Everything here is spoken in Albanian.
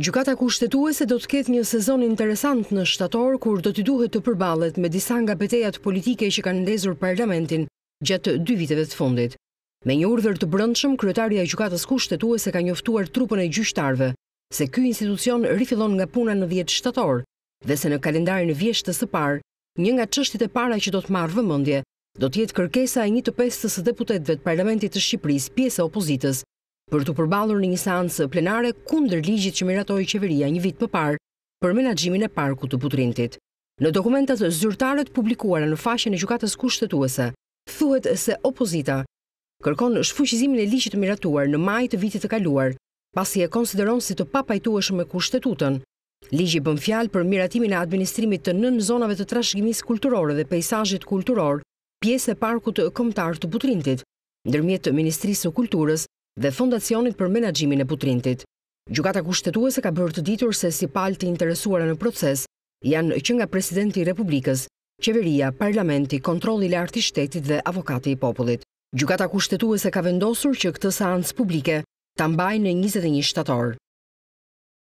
Gjukata kushtetuese do të ketë një sezon interesant në shtator, kur do t'i duhet të përbalet me disa nga betejat politike që kanë ndezur parlamentin gjatë dy viteve të fundit. Me një urdhër të brëndshëm, kryetaria e ku kushtetuese ka njoftuar trupën e gjyqtarëve se ky institucion rifillon nga puna në 10 shtator dhe se në kalendarin vjeshtës së parë, një nga çështjet e para që do të marrë vëmendje do të jetë kërkesa e një të pestës së deputetëve të Parlamentit të Shqipërisë, pjesë e opozitës, për të përbalur një instancë plenare kunder ligjit që miratoj qeveria një vit më parë për menagjimin e parku të putrintit. Në dokumentat zyrtarët publikuara në fashën e gjukatës kushtetuese, thuhet se opozita kërkon shfuqizimin e ligjit miratuar në maj të vitit të kaluar, pasi e konsideron si të papajtueshëm me kushtetutën. Ligji bën fjalë për miratimin e administrimit të nën zonave të trashëgimisë kulturore dhe peizazhit kulturor, pjesë e parkut kombëtar të Butrintit, ndërmjet Ministrisë së Kulturës dhe Fondacionit për menagjimin e putrintit. Gjukata kushtetuese ka bërë të ditur se si palë të interesuara në proces janë që nga Presidenti Republikës, Qeveria, Parlamenti, Kontrolli Lartë i Shtetit dhe Avokati i Popullit. Gjukata kushtetuese ka vendosur që këtë seancë publike të mbajnë në 21 shtator.